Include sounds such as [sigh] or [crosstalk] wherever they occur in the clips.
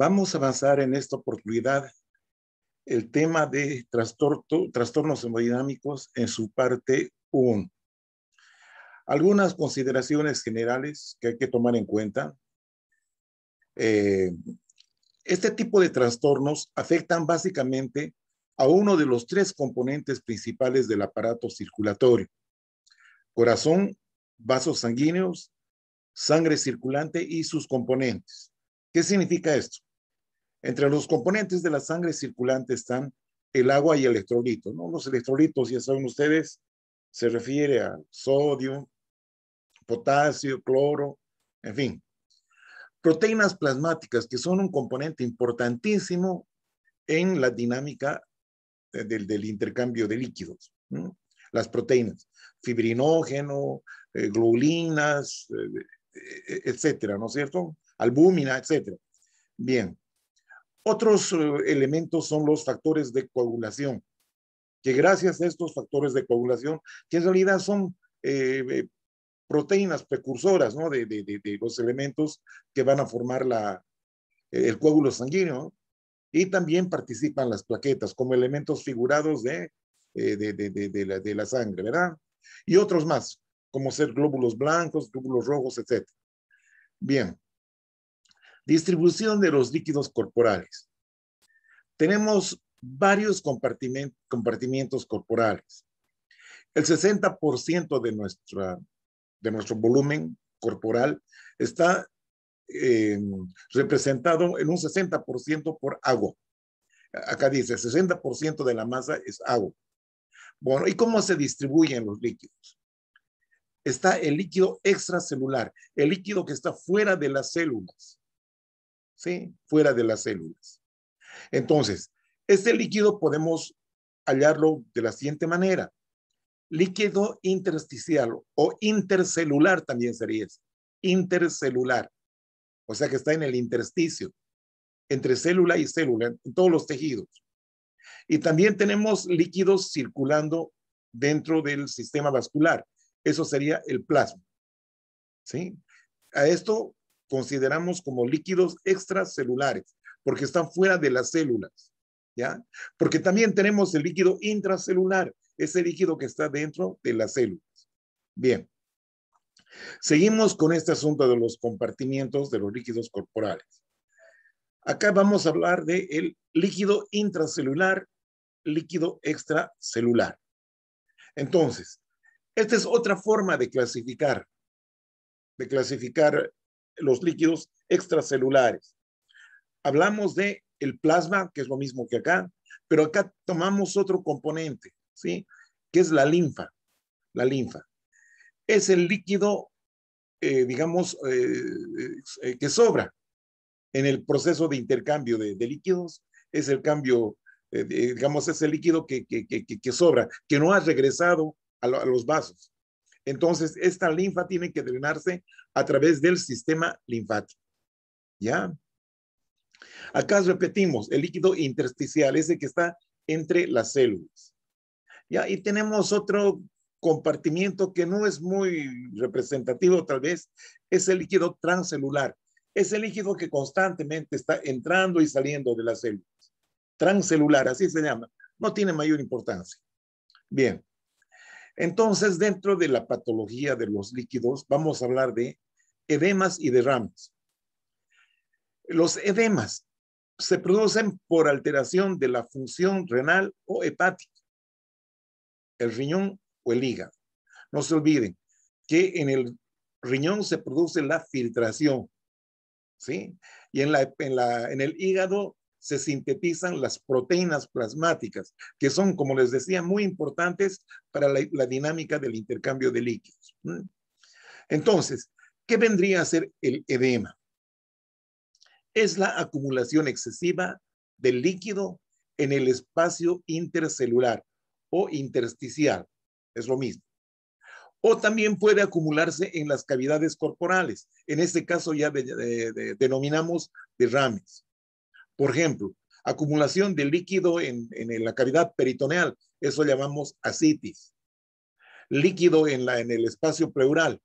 Vamos a avanzar en esta oportunidad el tema de trastornos hemodinámicos en su parte 1. Algunas consideraciones generales que hay que tomar en cuenta. Eh, este tipo de trastornos afectan básicamente a uno de los tres componentes principales del aparato circulatorio, corazón, vasos sanguíneos, sangre circulante y sus componentes. ¿Qué significa esto? Entre los componentes de la sangre circulante están el agua y el electrolito. ¿no? Los electrolitos, ya saben ustedes, se refiere a sodio, potasio, cloro, en fin. Proteínas plasmáticas, que son un componente importantísimo en la dinámica del, intercambio de líquidos. Las proteínas, fibrinógeno, eh, glulinas, eh, eh, etcétera, ¿no es cierto? Albúmina, etcétera. Bien, otros eh, elementos son los factores de coagulación, que gracias a estos factores de coagulación, que en realidad son eh, eh, proteínas precursoras ¿no? de, los elementos que van a formar la, el coágulo sanguíneo, y también participan las plaquetas como elementos figurados de, la, de la sangre, ¿verdad? Y otros más, como ser glóbulos blancos, glóbulos rojos, etc. Bien, Distribución de los líquidos corporales. Tenemos varios compartiment compartimientos corporales. El 60% de, nuestra, de nuestro volumen corporal está em, representado en un 60% por agua. Acá dice, 60% de la masa es agua. Bueno, ¿y cómo se distribuyen los líquidos? Está el líquido extracelular, el líquido que está fuera de las células. Fuera de las células. Entonces, este líquido podemos hallarlo de la siguiente manera. Líquido intersticial o intercelular también sería eso. Intercelular. O sea que está en el intersticio, entre célula y célula, en todos los tejidos. Y también tenemos líquidos circulando dentro del sistema vascular. Eso sería el plasma. ¿Sí? A esto consideramos como líquidos extracelulares, porque están fuera de las células, ¿ya? Porque también tenemos el líquido intracelular, ese líquido que está dentro de las células. Bien. Seguimos con este asunto de los compartimientos de los líquidos corporales. Acá vamos a hablar del líquido intracelular, líquido extracelular. Entonces, esta es otra forma de clasificar, de clasificar los líquidos extracelulares. Hablamos de el plasma, que es lo mismo que acá, pero acá tomamos otro componente, ¿sí? Que es la linfa. La linfa. Es el líquido, eh, digamos, eh, eh, que sobra en el proceso de intercambio de, líquidos. Es el cambio, digamos, es el líquido que, sobra, que no ha regresado a los vasos. Entonces, esta linfa tiene que drenarse a través del sistema linfático. ¿Ya? Acá repetimos, el líquido intersticial, ese que está entre las células. ¿Ya? Y tenemos otro compartimiento que no es muy representativo tal vez, es el líquido transcelular. Es el líquido que constantemente está entrando y saliendo de las células. Transcelular, así se llama. No tiene mayor importancia. Bien, entonces, dentro de la patología de los líquidos, vamos a hablar de edemas y derrames. Los edemas se producen por alteración de la función renal o hepática, el riñón o el hígado. No se olviden que en el riñón se produce la filtración, ¿sí? Y en el hígado se sintetizan las proteínas plasmáticas, que son, como les decía, muy importantes para la, dinámica del intercambio de líquidos. Entonces, ¿qué vendría a ser el edema? Es la acumulación excesiva del líquido en el espacio intercelular o intersticial. Es lo mismo. O también puede acumularse en las cavidades corporales. En este caso ya denominamos derrames. Por ejemplo, acumulación de líquido en, la cavidad peritoneal, eso llamamos ascitis. Líquido en, la, en el espacio pleural,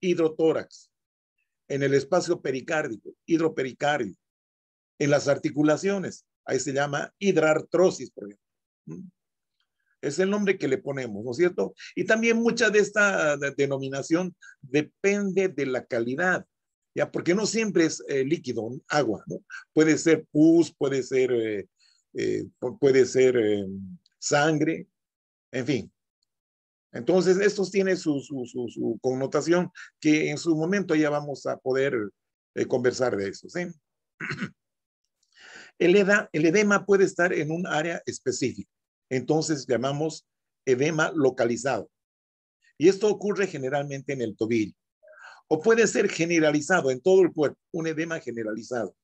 hidrotórax. En el espacio pericárdico, hidropericardio. En las articulaciones, ahí se llama hidrartrosis, por ejemplo. ¿Mm? Es el nombre que le ponemos, ¿no es cierto? Y también mucha de esta denominación depende de la calidad porque no siempre es eh, líquido, agua, ¿no? Puede ser pus, puede ser, eh, eh, puede ser sangre, en fin. Entonces, estos tiene su, su, connotación que en su momento ya vamos a poder conversar de eso, ¿sí? El, el edema puede estar en un área específica, entonces llamamos edema localizado. Y esto ocurre generalmente en el tobillo o puede ser generalizado en todo el cuerpo, un edema generalizado.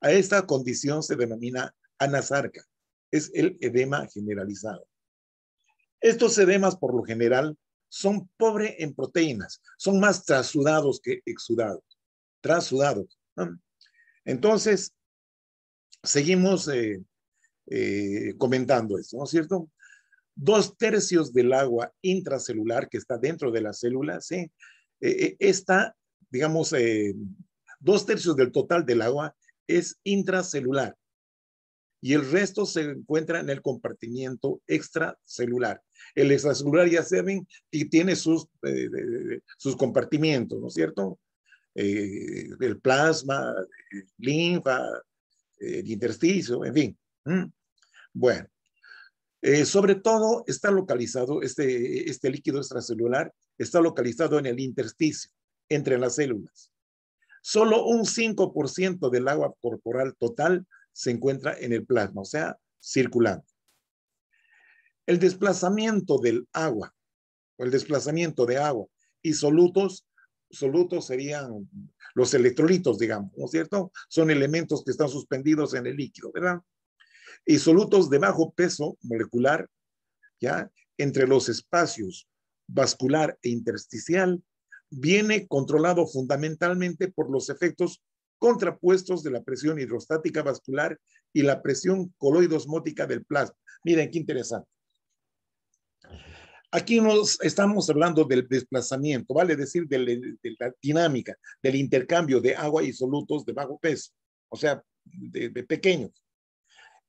A esta condición se denomina anasarca, es el edema generalizado. Estos edemas por lo general son pobres en proteínas, son más trasudados que exudados, trasudados. Entonces, seguimos eh, eh, comentando esto, ¿no es cierto? Dos tercios del agua intracelular que está dentro de la célula, ¿sí? Eh, eh, esta, digamos, eh, dos tercios del total del agua es intracelular y el resto se encuentra en el compartimiento extracelular. El extracelular, ya saben, y tiene sus, sus compartimientos, ¿no es cierto? el plasma, linfa, el intersticio, en fin. Bueno, sobre todo está localizado este, este líquido extracelular está localizado en el intersticio, entre las células. Solo un 5% del agua corporal total se encuentra en el plasma, o sea, circulando. El desplazamiento del agua, o el desplazamiento de agua y solutos, solutos serían los electrolitos, digamos, ¿no es cierto? Son elementos que están suspendidos en el líquido, ¿verdad? Y solutos de bajo peso molecular, ¿ya? Entre los espacios vascular e intersticial, viene controlado fundamentalmente por los efectos contrapuestos de la presión hidrostática vascular y la presión coloidosmótica del plasma. Miren qué interesante. Aquí nos estamos hablando del desplazamiento, vale decir, de, la dinámica, del intercambio de agua y solutos de bajo peso, o sea, de, pequeños,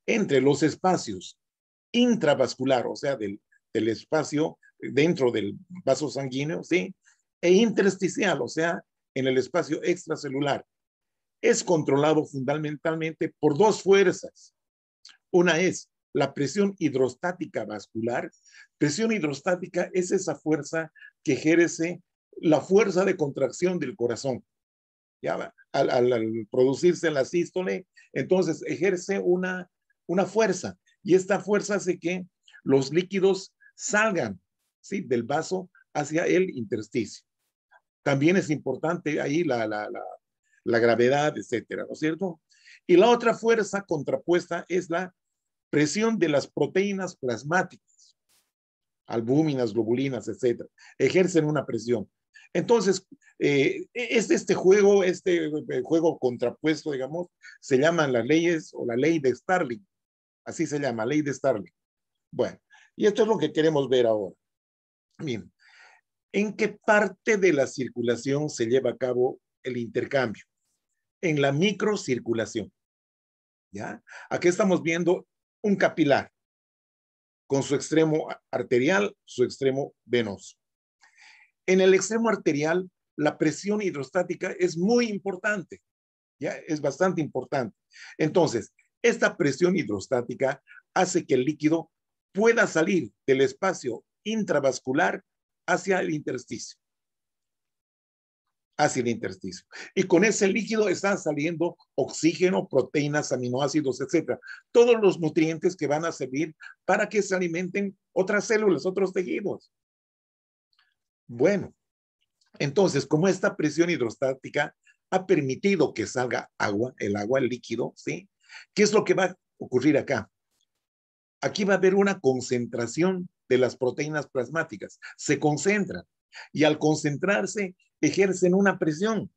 entre los espacios intravascular, o sea, del, del espacio dentro del vaso sanguíneo, ¿sí? E intersticial, o sea, en el espacio extracelular. Es controlado fundamentalmente por dos fuerzas. Una es la presión hidrostática vascular. Presión hidrostática es esa fuerza que ejerce la fuerza de contracción del corazón. Al, producirse la sístole, entonces ejerce una, una fuerza y esta fuerza hace que los líquidos salgan del vaso hacia el intersticio. También es importante ahí la, gravedad, etcétera, ¿no es cierto? Y la otra fuerza contrapuesta es la presión de las proteínas plasmáticas, albúminas, globulinas, etcétera, ejercen una presión. Entonces, este, este juego, este eh, juego contrapuesto, digamos, se llaman las leyes o la ley de Starling. Así se llama, ley de Starling. Bueno, y esto es lo que queremos ver ahora. Bien, ¿en qué parte de la circulación se lleva a cabo el intercambio? En la microcirculación. ¿Ya? Aquí estamos viendo un capilar con su extremo arterial, su extremo venoso. En el extremo arterial, la presión hidrostática es muy importante, ¿ya? Es bastante importante. Entonces, esta presión hidrostática hace que el líquido pueda salir del espacio intravascular hacia el intersticio. Hacia el intersticio. Y con ese líquido están saliendo oxígeno, proteínas, aminoácidos, etcétera. Todos los nutrientes que van a servir para que se alimenten otras células, otros tejidos. Bueno, entonces, como esta presión hidrostática ha permitido que salga agua, el agua, el líquido, ¿sí? ¿Qué es lo que va a ocurrir acá? Aquí va a haber una concentración de las proteínas plasmáticas. Se concentran y al concentrarse ejercen una presión.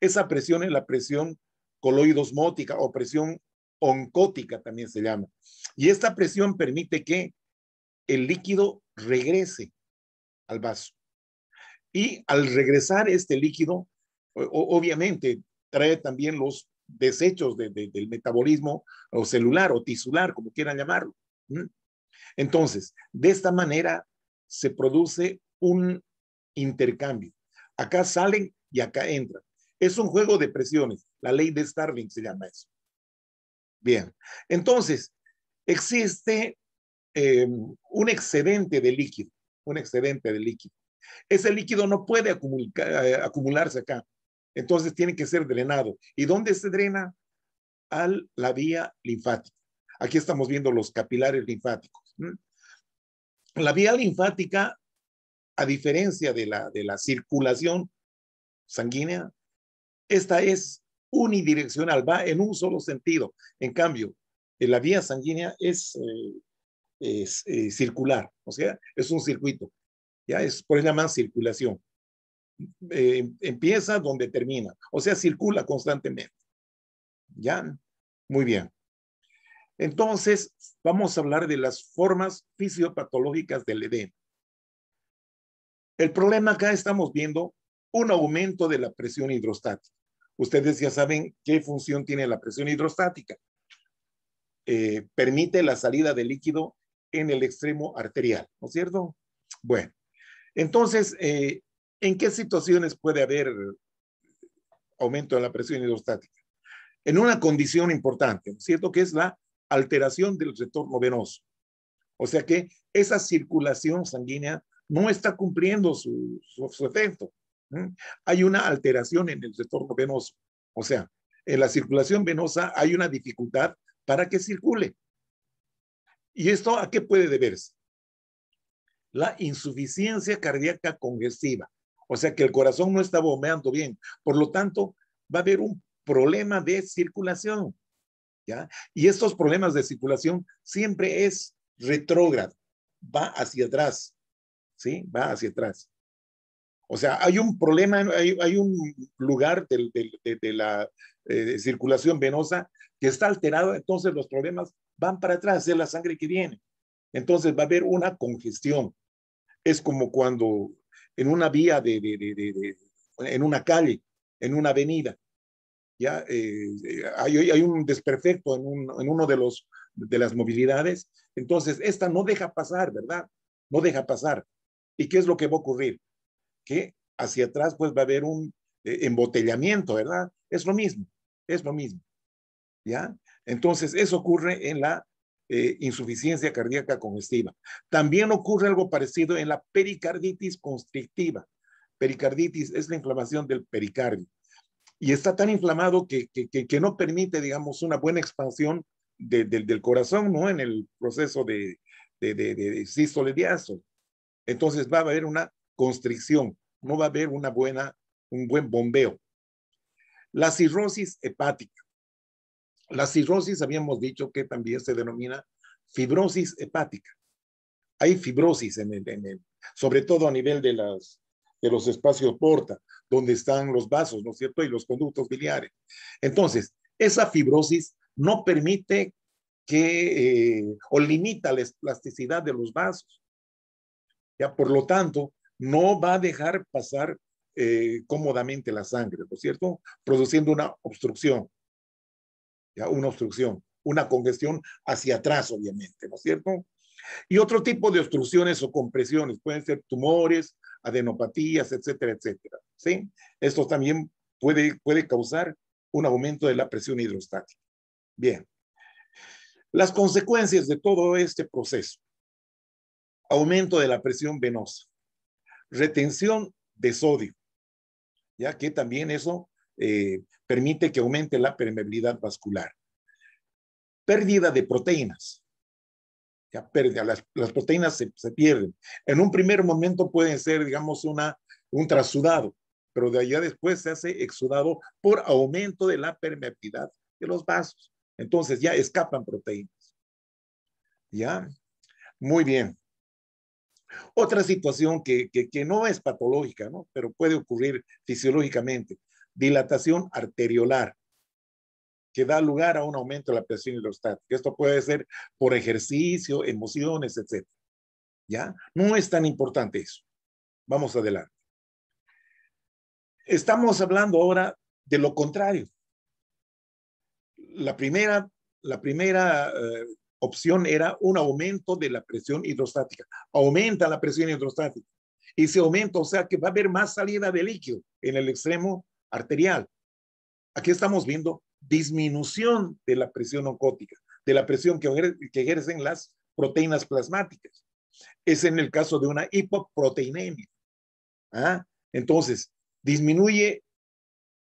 Esa presión es la presión coloidosmótica o presión oncótica también se llama. Y esta presión permite que el líquido regrese al vaso. Y al regresar este líquido, obviamente trae también los desechos del metabolismo o celular o tisular, como quieran llamarlo. Entonces, de esta manera se produce un intercambio. Acá salen y acá entran. Es un juego de presiones. La ley de Starling se llama eso. Bien, entonces, existe em, un excedente de líquido, un excedente de líquido. Ese líquido no puede eh, acumularse acá, entonces tiene que ser drenado. ¿Y dónde se drena? A la vía linfática. Aquí estamos viendo los capilares linfáticos. Mm. La vía linfática, a diferencia de la, de la circulación sanguínea, esta es unidireccional, va en un solo sentido. En cambio, la vía sanguínea es, eh, eh, circular, o sea, es un circuito. Ya es por eso más circulación. Eh, empieza donde termina, o sea, circula constantemente. Ya, muy bien. Entonces, vamos a hablar de las formas fisiopatológicas del edema. El problema acá estamos viendo un aumento de la presión hidrostática. Ustedes ya saben qué función tiene la presión hidrostática. Eh, permite la salida de líquido en el extremo arterial, ¿no es cierto? Bueno, entonces, eh, ¿en qué situaciones puede haber aumento de la presión hidrostática? En una condición importante, ¿no es cierto? Que es la alteración del retorno venoso. O sea que esa circulación sanguínea no está cumpliendo su, efecto. Hay una alteración en el retorno venoso. O sea, en la circulación venosa hay una dificultad para que circule. ¿Y esto a qué puede deberse? La insuficiencia cardíaca congestiva. O sea que el corazón no está bombeando bien. Por lo tanto, va a haber un problema de circulación. Y estos problemas de circulación siempre es retrógrado, va hacia atrás, ¿sí? Va hacia atrás. O sea, hay un problema, hay, un lugar de, la eh, circulación venosa que está alterado, entonces los problemas van para atrás, es la sangre que viene. Entonces va a haber una congestión. Es como cuando en una vía de en una calle, en una avenida, ya eh, eh hay, un desperfecto en, un, en uno de, los, de las movilidades, entonces esta no deja pasar, ¿verdad? No deja pasar. ¿Y qué es lo que va a ocurrir? Que hacia atrás pues va a haber un eh, embotellamiento, ¿verdad? Es lo mismo, es lo mismo, ¿ya? Entonces eso ocurre en la eh, insuficiencia cardíaca congestiva. También ocurre algo parecido en la pericarditis constrictiva. Pericarditis es la inflamación del pericardio y está tan inflamado que, que, no permite, digamos, una buena expansión del corazón, ¿no? En el proceso de, de, de sístole Entonces va a haber una constricción, no va a haber una buena, un buen bombeo. La cirrosis hepática. La cirrosis habíamos dicho que también se denomina fibrosis hepática. Hay fibrosis, en el, en sobre todo a nivel de las, de los espacios porta, donde están los vasos, ¿no es cierto? Y los conductos biliares. Entonces, esa fibrosis no permite que, eh, o limita la plasticidad de los vasos. Ya, por lo tanto, no va a dejar pasar eh, cómodamente la sangre, ¿no es cierto? Produciendo una obstrucción, ya, una obstrucción, una congestión hacia atrás, obviamente, ¿no es cierto? Y otro tipo de obstrucciones o compresiones, pueden ser tumores, adenopatías, etcétera, etcétera. ¿sí? Esto también puede, puede causar un aumento de la presión hidrostática. Bien. Las consecuencias de todo este proceso. Aumento de la presión venosa. Retención de sodio, ya que también eso eh, permite que aumente la permeabilidad vascular. Pérdida de proteínas, ya las, proteínas se, pierden. En un primer momento pueden ser, digamos, una, un trasudado, pero de allá después se hace exudado por aumento de la permeabilidad de los vasos. Entonces ya escapan proteínas. ¿Ya? Muy bien. Otra situación que, que no es patológica, ¿no? Pero puede ocurrir fisiológicamente. Dilatación arteriolar que da lugar a un aumento de la presión hidrostática. Esto puede ser por ejercicio, emociones, etc. ¿Ya? No es tan importante eso. Vamos adelante. Estamos hablando ahora de lo contrario. La primera, la primera eh, opción era un aumento de la presión hidrostática. Aumenta la presión hidrostática. Y se aumenta, o sea que va a haber más salida de líquido en el extremo arterial. Aquí estamos viendo disminución de la presión oncótica, de la presión que, ejercen las proteínas plasmáticas. Es en el caso de una hipoproteinemia. ¿ah? Entonces, disminuye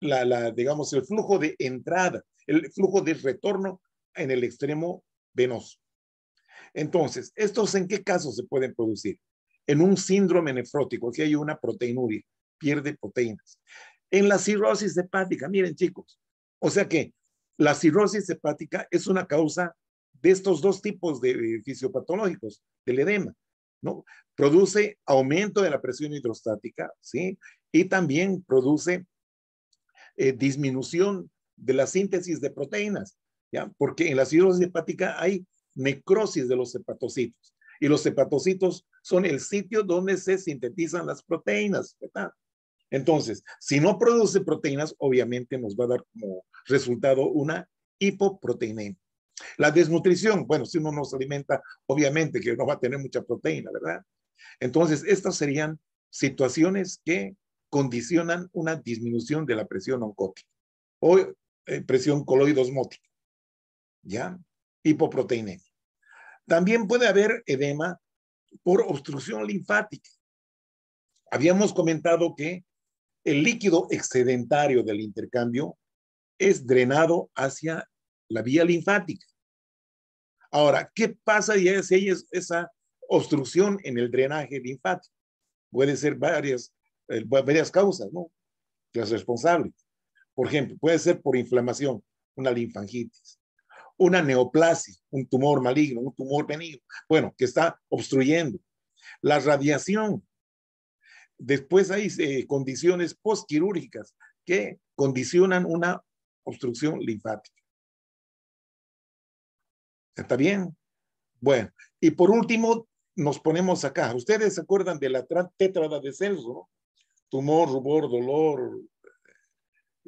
la, digamos, el flujo de entrada, el flujo de retorno en el extremo venoso. Entonces, ¿estos en qué casos se pueden producir? En un síndrome nefrótico, aquí hay una proteinuria, pierde proteínas. En la cirrosis hepática, miren chicos, o sea que la cirrosis hepática es una causa de estos dos tipos de fisiopatológicos, del edema, ¿no? Produce aumento de la presión hidrostática, ¿sí? Y también produce eh, disminución de la síntesis de proteínas, ¿ya? Porque en la cirrosis hepática hay necrosis de los hepatocitos y los hepatocitos son el sitio donde se sintetizan las proteínas, ¿verdad? Entonces, si no produce proteínas, obviamente nos va a dar como resultado una hipoproteinemia. La desnutrición, bueno, si uno no se alimenta, obviamente que no va a tener mucha proteína, ¿verdad? Entonces, estas serían situaciones que condicionan una disminución de la presión oncótica o eh, presión coloidosmótica, ¿ya? Hipoproteinemia. También puede haber edema por obstrucción linfática. Habíamos comentado que el líquido excedentario del intercambio es drenado hacia la vía linfática. Ahora, ¿qué pasa si hay esa obstrucción en el drenaje linfático? Puede ser varias, eh, varias causas, ¿no? Las responsables. Por ejemplo, puede ser por inflamación, una linfangitis, una neoplasia, un tumor maligno, un tumor benigno, bueno, que está obstruyendo. La radiación, Después hay eh, condiciones postquirúrgicas que condicionan una obstrucción linfática. ¿Está bien? Bueno, y por último, nos ponemos acá. Ustedes se acuerdan de la tétrada de Celso, tumor, rubor, dolor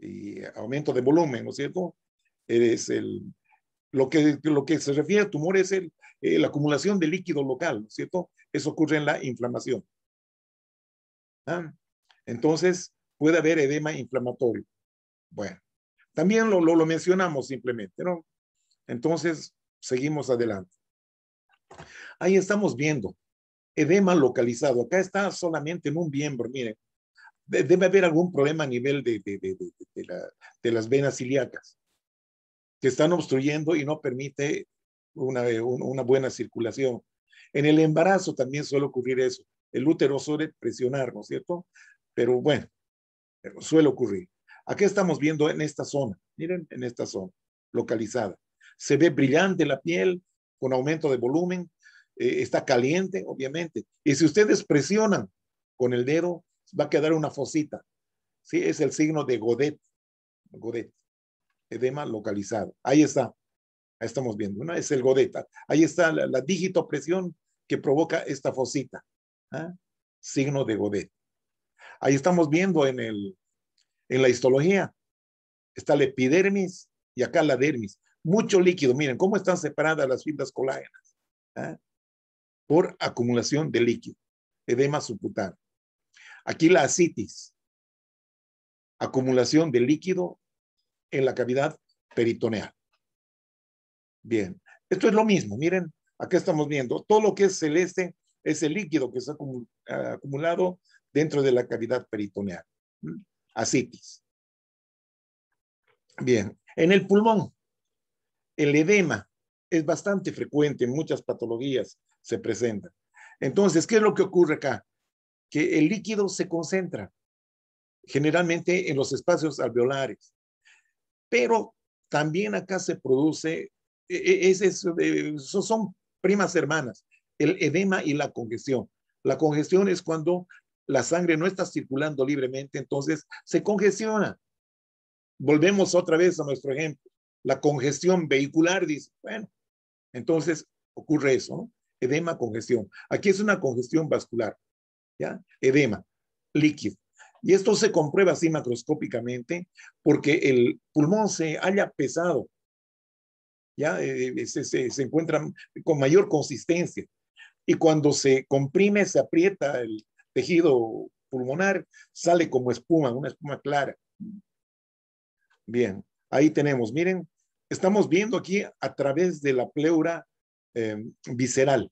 eh, y aumento de volumen, ¿no es cierto? Es lo, que, lo que se refiere al tumor es eh, la acumulación de líquido local, ¿no es cierto? Eso ocurre en la inflamación. Entonces, puede haber edema inflamatorio. Bueno, también lo, lo, mencionamos simplemente, ¿no? Entonces, seguimos adelante. Ahí estamos viendo edema localizado. Acá está solamente en un miembro, miren. Debe haber algún problema a nivel de, de, las venas ilíacas que están obstruyendo y no permite una buena circulación. En el embarazo también suele ocurrir eso el útero suele presionar, ¿no es cierto? Pero bueno, suele ocurrir. Aquí estamos viendo en esta zona, miren, en esta zona localizada. Se ve brillante la piel con aumento de volumen, eh, está caliente, obviamente. Y si ustedes presionan con el dedo, va a quedar una fosita. Sí, es el signo de Godet. Godet, edema localizado. Ahí está. Ahí estamos viendo. ¿no? Es el Godet. Ahí está la, la presión que provoca esta fosita. ¿eh? Signo de Godet. Ahí estamos viendo en, el, en la histología. Está la epidermis y acá la dermis. Mucho líquido. Miren cómo están separadas las fibras colágenas. ¿Eh? Por acumulación de líquido. Edema suputar. Aquí la asitis. Acumulación de líquido en la cavidad peritoneal. Bien. Esto es lo mismo. Miren, acá estamos viendo todo lo que es celeste ese líquido que se ha acumulado dentro de la cavidad peritoneal. Asitis. Bien, en el pulmón, el edema es bastante frecuente, muchas patologías se presentan. Entonces, ¿qué es lo que ocurre acá? Que el líquido se concentra generalmente en los espacios alveolares, pero también acá se produce, e, e, es, eh, son primas hermanas, el edema y la congestión. La congestión es cuando la sangre no está circulando libremente, entonces se congestiona. Volvemos otra vez a nuestro ejemplo. La congestión vehicular, dice, bueno, entonces ocurre eso, Edema, congestión. Aquí es una congestión vascular, ¿ya? Edema, líquido. Y esto se comprueba así macroscópicamente porque el pulmón se haya pesado, ¿ya? Eh, eh, se, se encuentra con mayor consistencia y cuando se comprime, se aprieta el tejido pulmonar, sale como espuma, una espuma clara. Bien, ahí tenemos, miren, estamos viendo aquí a través de la pleura eh, visceral.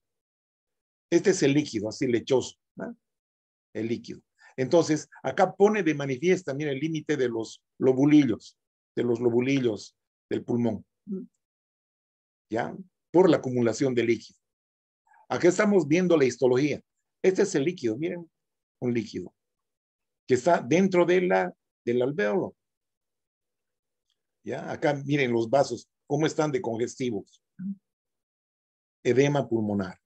Este es el líquido, así lechoso, el líquido. Entonces, acá pone de manifiesto también el límite de los lobulillos, de los lobulillos del pulmón, ¿ya? Por la acumulación de líquido. Acá estamos viendo la histología. Este es el líquido, miren, un líquido que está dentro del alvéolo. Ya, acá miren los vasos, cómo están de congestivos. Edema pulmonar.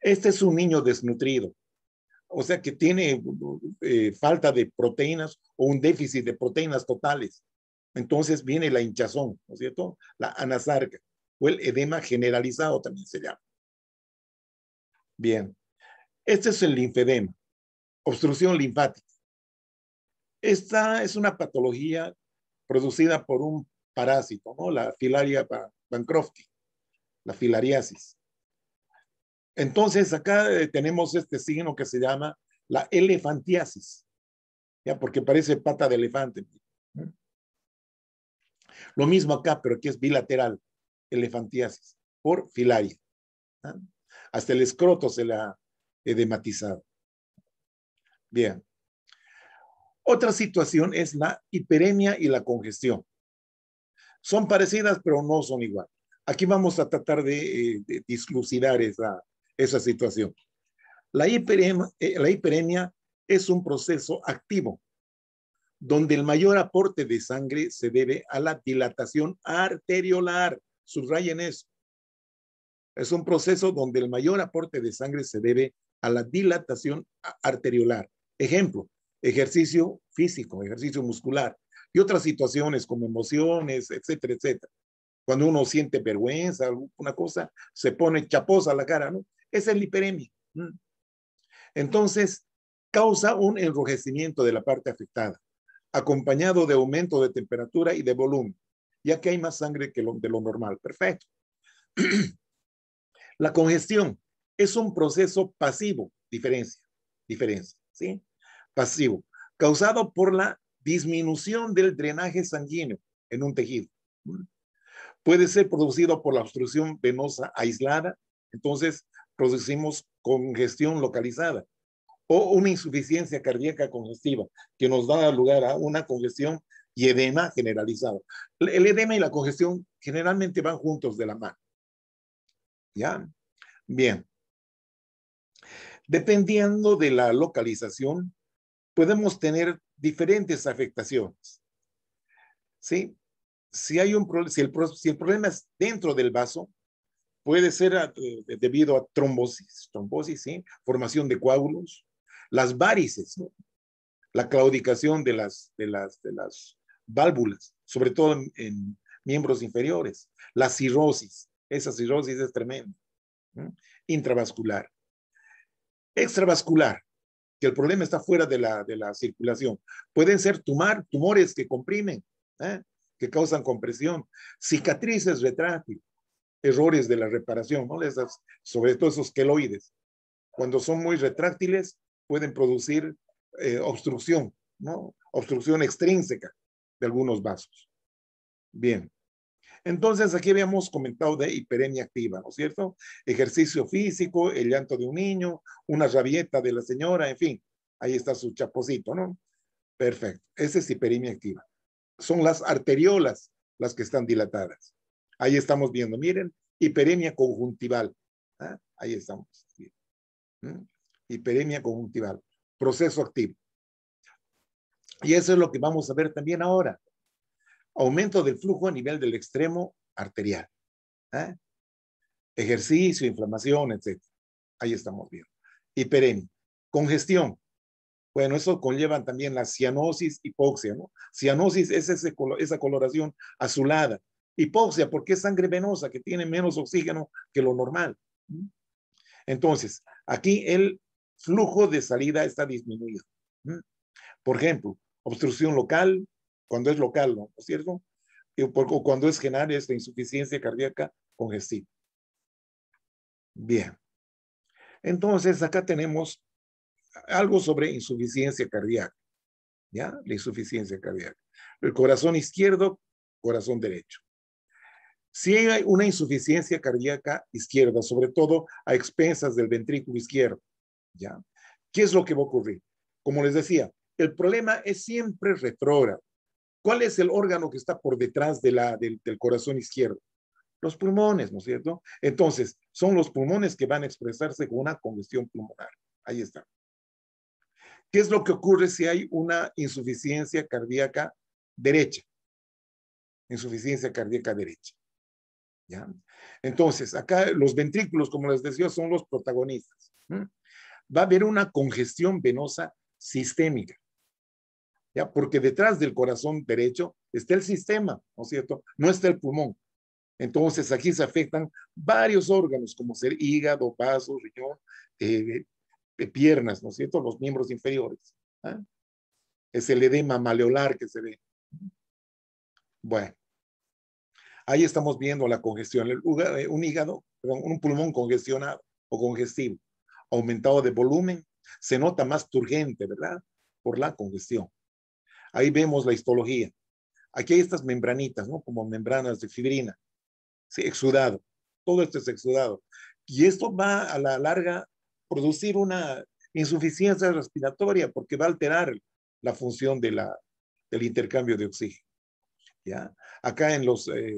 Este es un niño desnutrido, o sea que tiene eh, falta de proteínas o un déficit de proteínas totales. Entonces viene la hinchazón, ¿no es cierto? La anasarca o el edema generalizado también se llama. Bien, este es el linfedema, obstrucción linfática. Esta es una patología producida por un parásito, ¿no? La filaria Bancrofti, la filariasis. Entonces, acá eh, tenemos este signo que se llama la elefantiasis, ya porque parece pata de elefante. Lo mismo acá, pero aquí es bilateral, elefantiasis, por filaria hasta el escroto se la edematizado. Bien. Otra situación es la hiperemia y la congestión. Son parecidas, pero no son igual. Aquí vamos a tratar de, eh, dislucidar esa, esa situación. La hiperemia, eh, la hiperemia es un proceso activo donde el mayor aporte de sangre se debe a la dilatación arteriolar. Subrayen eso. Es un proceso donde el mayor aporte de sangre se debe a la dilatación arteriolar. Ejemplo, ejercicio físico, ejercicio muscular y otras situaciones como emociones, etcétera, etcétera. Cuando uno siente vergüenza, alguna cosa, se pone chaposa la cara, ¿no? es el hiperemia. Mm. Entonces, causa un enrojecimiento de la parte afectada, acompañado de aumento de temperatura y de volumen, ya que hay más sangre que de lo normal. Perfecto. [clears throat] La congestión es un proceso pasivo, diferencia, diferencia, ¿sí? Pasivo, causado por la disminución del drenaje sanguíneo en un tejido. Puede ser producido por la obstrucción venosa aislada, entonces producimos congestión localizada o una insuficiencia cardíaca congestiva que nos da lugar a una congestión y edema generalizado. El edema y la congestión generalmente van juntos de la mano. ¿ya? Bien. Dependiendo de la localización, podemos tener diferentes afectaciones. Si, hay un, si, el, si el problema es dentro del vaso, puede ser ah, debido a trombosis, trombosis, ¿sí? formación de coágulos, las varices, la claudicación de las, de, las, válvulas, sobre todo en miembros inferiores, la cirrosis, esa cirrosis es tremenda. Intravascular. Extravascular, que el problema está fuera de la, de la circulación. Pueden ser tumores que comprimen, ¿eh? que causan compresión, cicatrices retráctiles, errores de la reparación, sobre todo esos queloides. Cuando son muy retráctiles, pueden producir eh, obstrucción, ¿no? obstrucción extrínseca de algunos vasos. Bien. Entonces, aquí habíamos comentado de hiperemia activa, ¿no es cierto? Ejercicio físico, el llanto de un niño, una rabieta de la señora, en fin, ahí está su chapocito, ¿no? Perfecto, esa es hiperemia activa. Son las arteriolas las que están dilatadas. Ahí estamos viendo, miren, hiperemia conjuntival. ¿ah? Ahí estamos. ¿Mm? Hiperemia conjuntival, proceso activo. Y eso es lo que vamos a ver también ahora aumento del flujo a nivel del extremo arterial. ¿eh? Ejercicio, inflamación, etc. Ahí estamos bien. Hiperemia. Congestión. Bueno, eso conlleva también la cianosis, hipoxia, ¿no? Cianosis es esa coloración azulada. Hipoxia, porque es sangre venosa que tiene menos oxígeno que lo normal. Entonces, aquí el flujo de salida está disminuido. Por ejemplo, obstrucción local, cuando es local, ¿no es cierto? O cuando es general, es insuficiencia cardíaca congestiva. Bien. Entonces, acá tenemos algo sobre insuficiencia cardíaca. ¿Ya? La insuficiencia cardíaca. El corazón izquierdo, corazón derecho. Si hay una insuficiencia cardíaca izquierda, sobre todo a expensas del ventrículo izquierdo, ¿ya? ¿Qué es lo que va a ocurrir? Como les decía, el problema es siempre retrógrado. ¿Cuál es el órgano que está por detrás de la, del, corazón izquierdo? Los pulmones, ¿no es cierto? Entonces, son los pulmones que van a expresarse con una congestión pulmonar. Ahí está. ¿Qué es lo que ocurre si hay una insuficiencia cardíaca derecha? Insuficiencia cardíaca derecha. Entonces, acá los ventrículos, como les decía, son los protagonistas. ¿Mm? Va a haber una congestión venosa sistémica. Porque detrás del corazón derecho está el sistema, ¿no es cierto? No está el pulmón. Entonces aquí se afectan varios órganos, como ser hígado, vaso, riñón, eh, eh, piernas, ¿no es cierto? Los miembros inferiores. ¿ah? Es el edema maleolar que se ve. Bueno, ahí estamos viendo la congestión, eh, un hígado, perdón, un pulmón congestionado o congestivo, aumentado de volumen, se nota más turgente, ¿verdad? Por la congestión. Ahí vemos la histología. Aquí hay estas membranitas, ¿no? Como membranas de fibrina, sí, exudado. Todo esto es exudado. Y esto va a la larga producir una insuficiencia respiratoria porque va a alterar la función del intercambio de oxígeno. ¿Ya? Acá en los, eh,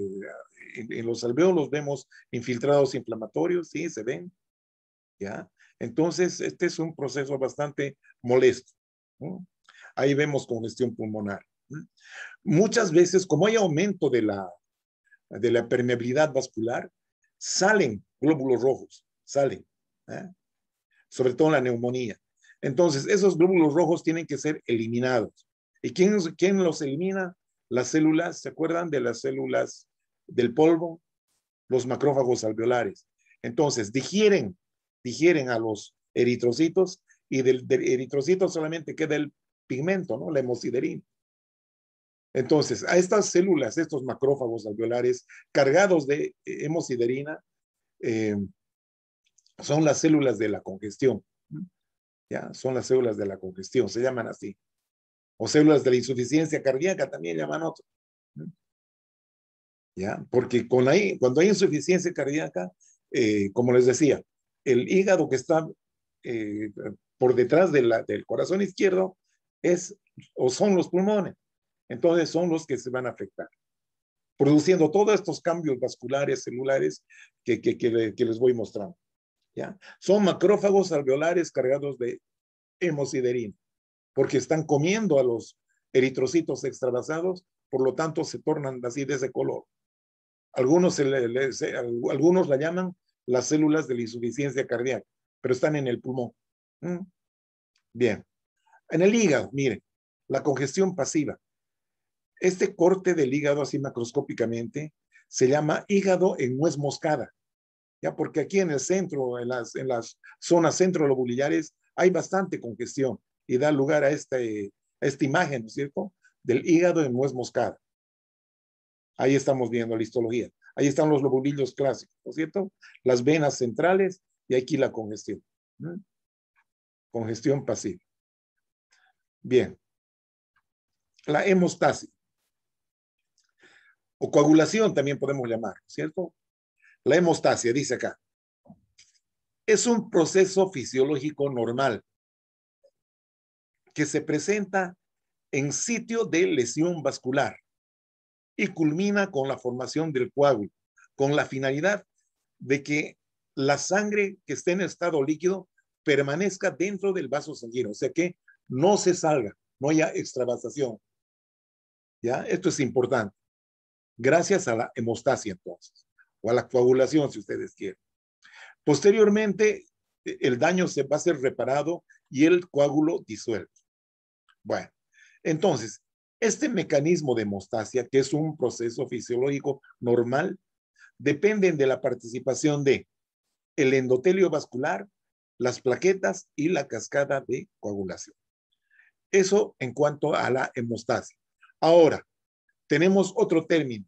en, los alveolos vemos infiltrados inflamatorios, ¿sí? Se ven, ¿ya? Entonces, este es un proceso bastante molesto. ¿no? ahí vemos congestión pulmonar. Muchas veces, como hay aumento de la, de la permeabilidad vascular, salen glóbulos rojos, salen, ¿eh? sobre todo en la neumonía. Entonces, esos glóbulos rojos tienen que ser eliminados. ¿Y quién, quién los elimina? Las células, ¿se acuerdan de las células del polvo? Los macrófagos alveolares. Entonces, digieren, digieren a los eritrocitos y del eritrocito solamente queda el pigmento, ¿no? La hemosiderina. Entonces, a estas células, estos macrófagos alveolares cargados de eh, hemosiderina, eh, son las células de la congestión. ¿Ya? Son las células de la congestión, se llaman así. O células de la insuficiencia cardíaca también llaman otro. ¿Ya? Porque con ahí, cuando hay insuficiencia cardíaca, eh, como les decía, el hígado que está por detrás del corazón izquierdo es o son los pulmones. Entonces son los que se van a afectar, produciendo todos estos cambios vasculares, celulares que, que, les voy mostrando. ¿ya? Son macrófagos alveolares cargados de hemosiderina, porque están comiendo a los eritrocitos extravasados, por lo tanto se tornan así de ese color. Algunos, algunos la llaman las células de la insuficiencia cardíaca, pero están en el pulmón. ¿Mm? Bien. En el hígado, miren, la congestión pasiva. Este corte del hígado así macroscópicamente se llama hígado en nuez moscada, ya porque aquí en el centro, en las, en las zonas centro lobulillares hay bastante congestión y da lugar a, este, esta imagen, ¿no es cierto?, del hígado en nuez moscada. Ahí estamos viendo la histología. Ahí están los lobulillos clásicos, ¿no es cierto? Las venas centrales y aquí la congestión. Congestión pasiva. Bien. La hemostasia. O coagulación también podemos llamar, ¿cierto? La hemostasia, dice acá. Es un proceso fisiológico normal que se presenta en sitio de lesión vascular y culmina con la formación del coágulo, con la finalidad de que la sangre que esté en estado líquido permanezca dentro del vaso sanguíneo, o sea que no se salga, no haya extravasación. ¿Ya? Esto es importante. Gracias a la hemostasia, entonces, o a la coagulación, si ustedes quieren. Posteriormente, el daño se va a ser reparado y el coágulo disuelve. Bueno, entonces, este mecanismo de hemostasia, que es un proceso fisiológico normal, dependen de la participación de el endotelio vascular, las plaquetas y la cascada de coagulación. Eso en cuanto a la hemostasia. Ahora, tenemos otro término,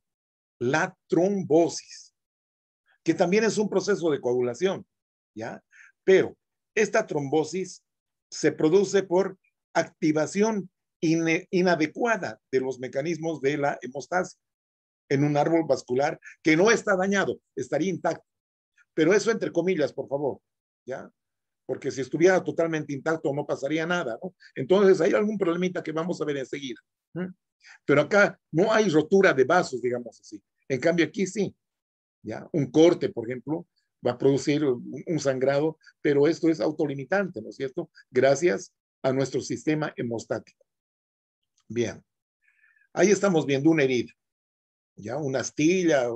la trombosis, que también es un proceso de coagulación, ¿ya? Pero esta trombosis se produce por activación inadecuada de los mecanismos de la hemostasia en un árbol vascular que no está dañado, estaría intacto. Pero eso entre comillas, por favor, ¿ya? porque si estuviera totalmente intacto no pasaría nada, ¿no? Entonces hay algún problemita que vamos a ver enseguida. Pero acá no hay rotura de vasos, digamos así. En cambio aquí sí, ¿ya? Un corte, por ejemplo, va a producir un sangrado, pero esto es autolimitante, ¿no es cierto? Gracias a nuestro sistema hemostático. Bien, ahí estamos viendo una herida, ya una astilla,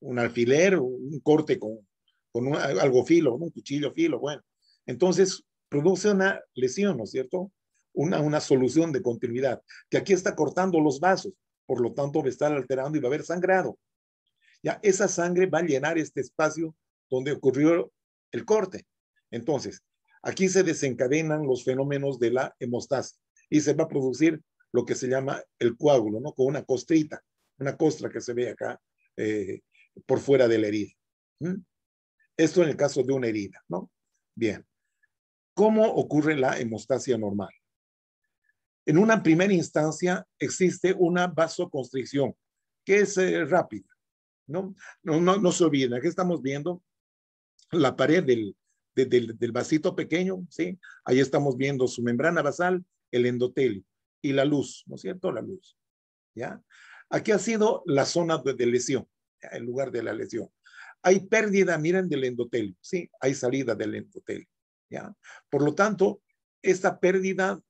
un alfiler, un corte con, con algo filo, un cuchillo filo, bueno. Entonces, produce una lesión, ¿no es cierto? Una, una solución de continuidad, que aquí está cortando los vasos, por lo tanto va a estar alterando y va a haber sangrado. Ya, esa sangre va a llenar este espacio donde ocurrió el corte. Entonces, aquí se desencadenan los fenómenos de la hemostasis y se va a producir lo que se llama el coágulo, ¿no? Con una costrita, una costra que se ve acá eh, por fuera de la herida. ¿Mm? Esto en el caso de una herida, ¿no? Bien. ¿Cómo ocurre la hemostasia normal? En una primera instancia existe una vasoconstricción que es eh, rápida, ¿no? No, ¿no? no se olviden, aquí estamos viendo la pared del, vasito pequeño, ¿sí? Ahí estamos viendo su membrana basal, el endotelio y la luz, ¿no es cierto? La luz, ¿ya? Aquí ha sido la zona de, lesión, el lugar de la lesión. Hay pérdida, miren, del endotelio, ¿sí? Hay salida del endotelio, ¿ya? Por lo tanto, esta pérdida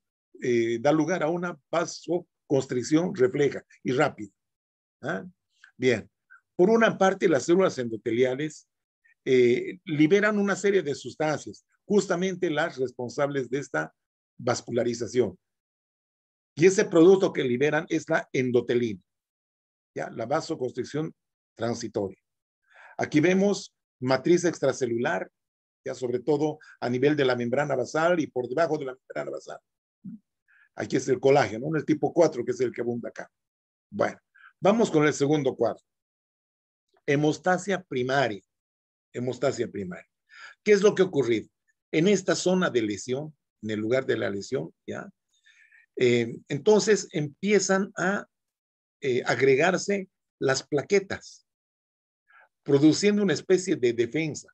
eh, da lugar a una vasoconstricción refleja y rápida. ¿ah? Bien, por una parte, las células endoteliales eh, liberan una serie de sustancias, justamente las responsables de esta vascularización. Y ese producto que liberan es la endotelina, ¿ya? la vasoconstricción transitoria. Aquí vemos matriz extracelular, ya sobre todo a nivel de la membrana basal y por debajo de la membrana basal. Aquí es el colágeno, el tipo 4, que es el que abunda acá. Bueno, vamos con el segundo cuadro. Hemostasia primaria. Hemostasia primaria. ¿Qué es lo que ha ocurrido? En esta zona de lesión, en el lugar de la lesión, ¿ya? Eh, entonces empiezan a eh, agregarse las plaquetas produciendo una especie de defensa,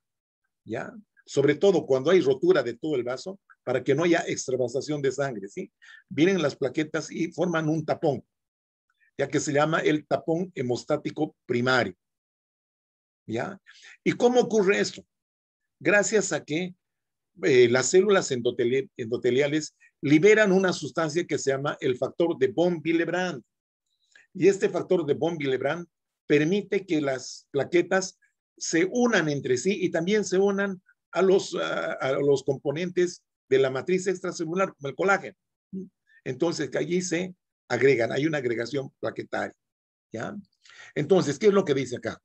¿ya? Sobre todo cuando hay rotura de todo el vaso, para que no haya extravasación de sangre, ¿sí? Vienen las plaquetas y forman un tapón, ya que se llama el tapón hemostático primario, ¿ya? ¿Y cómo ocurre esto? Gracias a que eh, las células endoteliales liberan una sustancia que se llama el factor de von Willebrand. Y este factor de von Willebrand permite que las plaquetas se unan entre sí y también se unan a los, ah, a, los componentes de la matriz extracelular, como el colágeno. Entonces, que allí se agregan, hay una agregación plaquetaria. ¿ya? Entonces, ¿qué es lo que dice acá?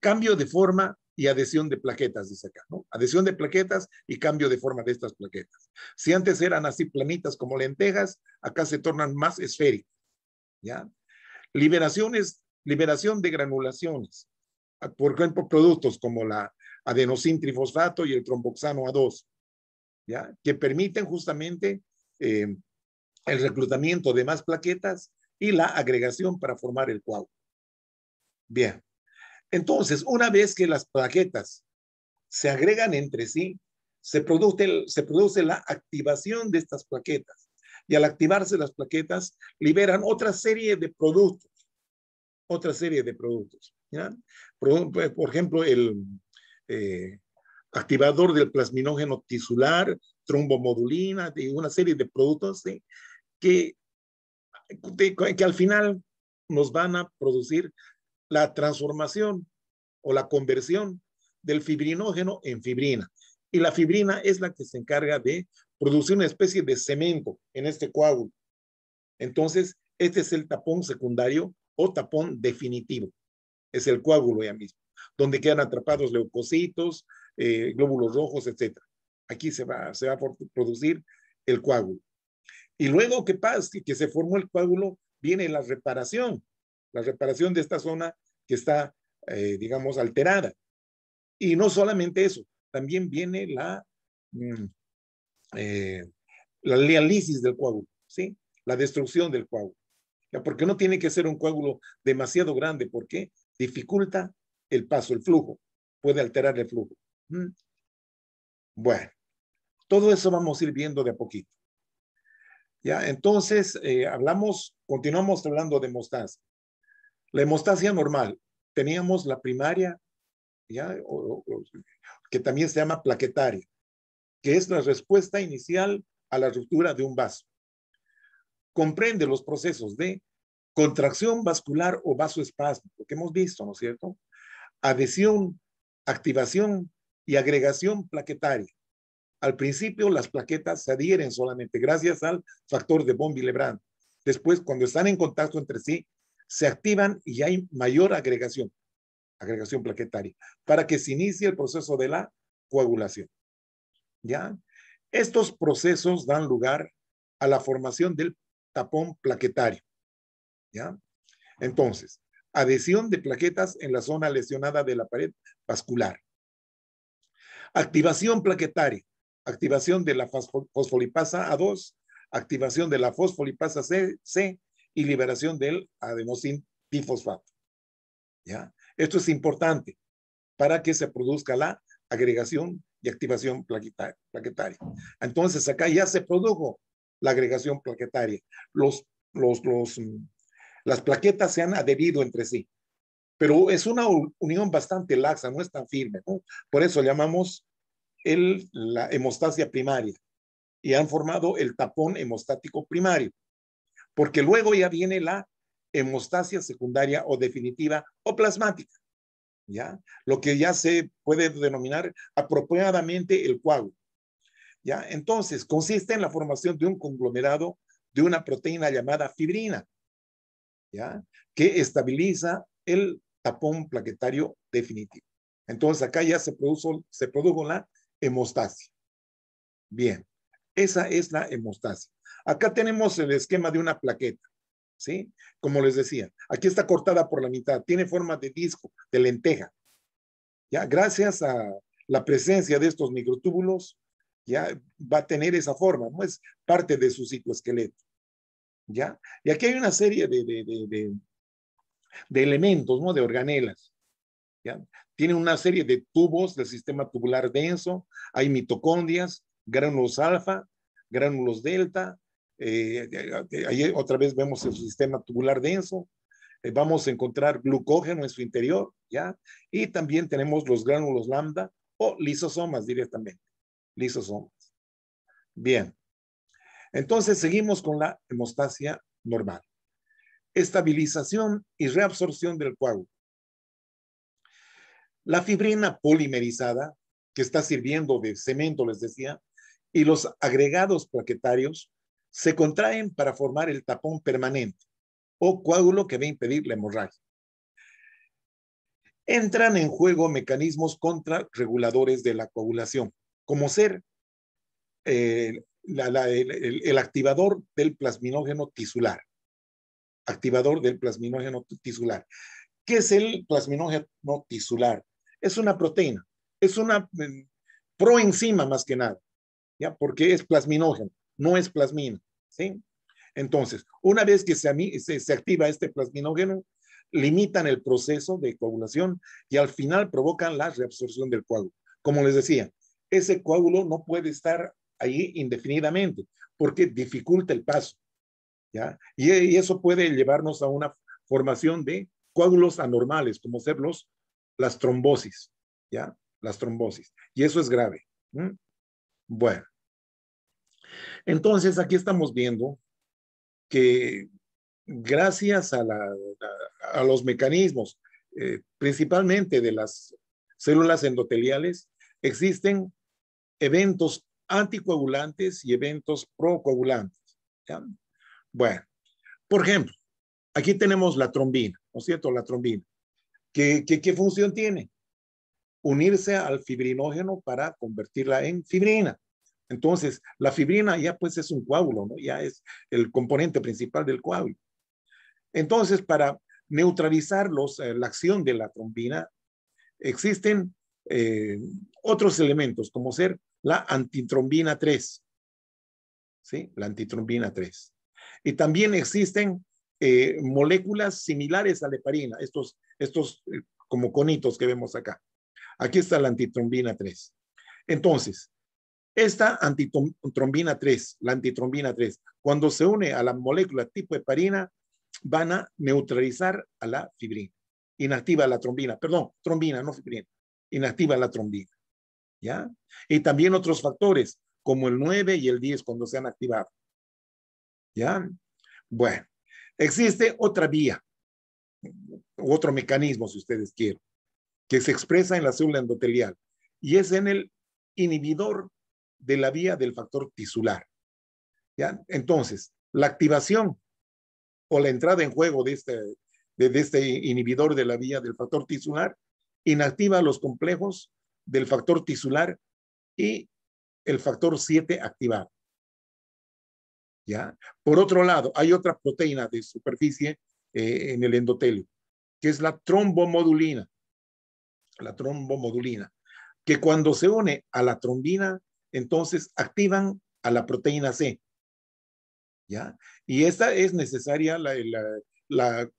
Cambio de forma y adhesión de plaquetas, dice acá, ¿no? Adhesión de plaquetas y cambio de forma de estas plaquetas. Si antes eran así planitas como lentejas, acá se tornan más esféricas, ¿ya? Liberaciones liberación de granulaciones, por ejemplo, productos como la adenosintrifosfato trifosfato y el tromboxano A2, que permiten justamente eh, el reclutamiento de más plaquetas y la agregación para formar el coágulo. Bien, entonces, una vez que las plaquetas se agregan entre sí, se produce, se produce la activación de estas plaquetas. Y al activarse las plaquetas, liberan otra serie de productos otra serie de productos. Pues, por, ejemplo, el eh, activador del plasminógeno tisular, trombomodulina, de una serie de productos que, que al final nos van a producir la transformación o la conversión del fibrinógeno en fibrina. Y la fibrina es la que se encarga de producir una especie de cemento en este coágulo. Entonces, este es el tapón secundario o tapón definitivo. Es el coágulo ya mismo, donde quedan atrapados leucocitos, eh, glóbulos rojos, etc. Aquí se va, se va a producir el coágulo. Y luego que pasa, que, se formó el coágulo, viene la reparación, la reparación de esta zona que está, eh, digamos, alterada. Y no solamente eso, también viene la, mm, eh, la del coágulo, ¿sí? La destrucción del coágulo porque no tiene que ser un coágulo demasiado grande, porque dificulta el paso, el flujo, puede alterar el flujo. Mm. Bueno, todo eso vamos a ir viendo de a poquito. Ya, entonces eh, hablamos, continuamos hablando de hemostasia. La hemostasia normal, teníamos la primaria, que también se llama plaquetaria, que es la respuesta inicial a la ruptura de un vaso comprende los procesos de contracción vascular o vasoespasmo, que hemos visto, ¿no es cierto? Adhesión, activación y agregación plaquetaria. Al principio las plaquetas se adhieren solamente gracias al factor de von Willebrand. Después, cuando están en contacto entre sí, se activan y hay mayor agregación, agregación plaquetaria, para que se inicie el proceso de la coagulación. ¿Ya? Estos procesos dan lugar a la formación del tapón plaquetario. ¿ya? Entonces, adhesión de plaquetas en la zona lesionada de la pared vascular. Activación plaquetaria, activación de la fosfolipasa A2, activación de la fosfolipasa C, y liberación del adenosin difosfato. ¿Ya? Esto es importante para que se produzca la agregación y activación plaquetaria. Entonces, acá ya se produjo la agregación plaquetaria. Los, los, mm, las plaquetas se han adherido entre sí, pero es una unión bastante laxa, no es tan firme. Por eso llamamos el, la hemostasia primaria y han formado el tapón hemostático primario, porque luego ya viene la hemostasia secundaria o definitiva o plasmática, ¿ya? Lo que ya se puede denominar apropiadamente el coágulo. ¿ya? Entonces, consiste en la formación de un conglomerado de una proteína llamada fibrina, Que estabiliza el tapón plaquetario definitivo. Entonces, acá ya se produjo, la hemostasia. Bien, esa es la hemostasia. Acá tenemos el esquema de una plaqueta, ¿sí? Como les decía, aquí está cortada por la mitad, tiene forma de disco, de lenteja. Ya, gracias a la presencia de estos microtúbulos, ya va a tener esa forma, no es parte de su esqueleto ¿Ya? Y aquí hay una serie de, elementos, ¿no? De organelas. ¿ya? Tiene una serie de tubos del sistema tubular denso, hay mitocondrias, gránulos alfa, gránulos delta, eh, eh, ahí otra vez vemos el sistema tubular denso, eh, vamos a encontrar glucógeno en su interior, ¿ya? Y también tenemos los gránulos lambda o lisosomas directamente son. Bien. Entonces seguimos con la hemostasia normal. Estabilización y reabsorción del coágulo. La fibrina polimerizada, que está sirviendo de cemento, les decía, y los agregados plaquetarios se contraen para formar el tapón permanente o coágulo que va a impedir la hemorragia. Entran en juego mecanismos contrarreguladores de la coagulación como ser eh, el, activador del plasminógeno tisular. Activador del plasminógeno tisular. ¿Qué es el plasminógeno tisular? Es una proteína, es una mm, proenzima más que nada, ¿ya? Porque es plasminógeno, no es plasmina, ¿sí? Entonces, una vez que se, se activa este plasminógeno, limitan el proceso de coagulación y al final provocan la reabsorción del coágulo. Como les decía, ese coágulo no puede estar ahí indefinidamente porque dificulta el paso. ¿ya? Y, eso puede llevarnos a una formación de coágulos anormales, como ser los, las trombosis, ¿ya? Las trombosis. Y eso es grave. Bueno. Entonces, aquí estamos viendo que gracias a, la, a, los mecanismos, eh, principalmente de las células endoteliales, existen eventos anticoagulantes y eventos procoagulantes. Bueno, por ejemplo, aquí tenemos la trombina, ¿no es cierto? La trombina. ¿Qué, función tiene? Unirse al fibrinógeno para convertirla en fibrina. Entonces, la fibrina ya pues es un coágulo, ¿no? Ya es el componente principal del coágulo. Entonces, para neutralizar eh, la acción de la trombina, existen eh, otros elementos como ser la antitrombina 3. ¿Sí? La antitrombina 3. Y también existen eh, moléculas similares a la heparina, estos, estos eh, como conitos que vemos acá. Aquí está la antitrombina 3. Entonces, esta antitrombina 3, la antitrombina 3, cuando se une a la molécula tipo heparina, van a neutralizar a la fibrina. Inactiva la trombina, perdón, trombina, no fibrina. Inactiva la trombina. ¿ya? Y también otros factores, como el 9 y el 10 cuando se han activado. ¿Ya? Bueno, existe otra vía, otro mecanismo, si ustedes quieren, que se expresa en la célula endotelial y es en el inhibidor de la vía del factor tisular. Entonces, la activación o la entrada en juego este, de este inhibidor de la vía del factor tisular inactiva los complejos del factor tisular y el factor 7 activado. ¿Ya? Por otro lado, hay otra proteína de superficie eh, en el endotelio, que es la trombomodulina. La trombomodulina, que cuando se une a la trombina, entonces activan a la proteína C. ¿Ya? Y esta es necesaria la,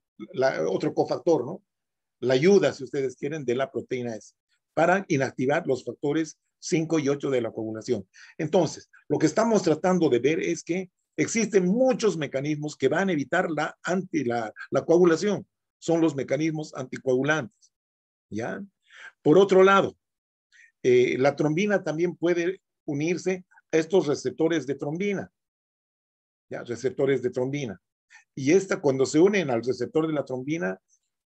otro cofactor, ¿no? La ayuda, si ustedes quieren, de la proteína S para inactivar los factores 5 y 8 de la coagulación. Entonces, lo que estamos tratando de ver es que existen muchos mecanismos que van a evitar la, la, coagulación. Son los mecanismos anticoagulantes. ¿ya? Por otro lado, eh, la trombina también puede unirse a estos receptores de trombina. ¿ya? Receptores de trombina. Y esta, cuando se unen al receptor de la trombina,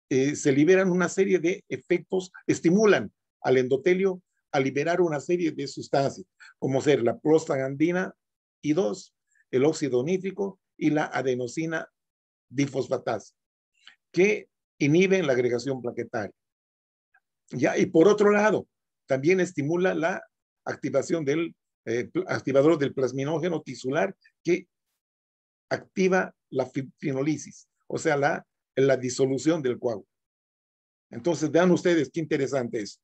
eh, se liberan una serie de efectos, estimulan al endotelio a liberar una serie de sustancias, como ser la prostaglandina y 2 el óxido nítrico y la adenosina difosfatasa, que inhiben la agregación plaquetaria. Ya, y por otro lado, también estimula la activación del eh, activador del plasminógeno tisular que activa la finolisis, o sea, la, la disolución del coágulo. Entonces, vean ustedes qué interesante es.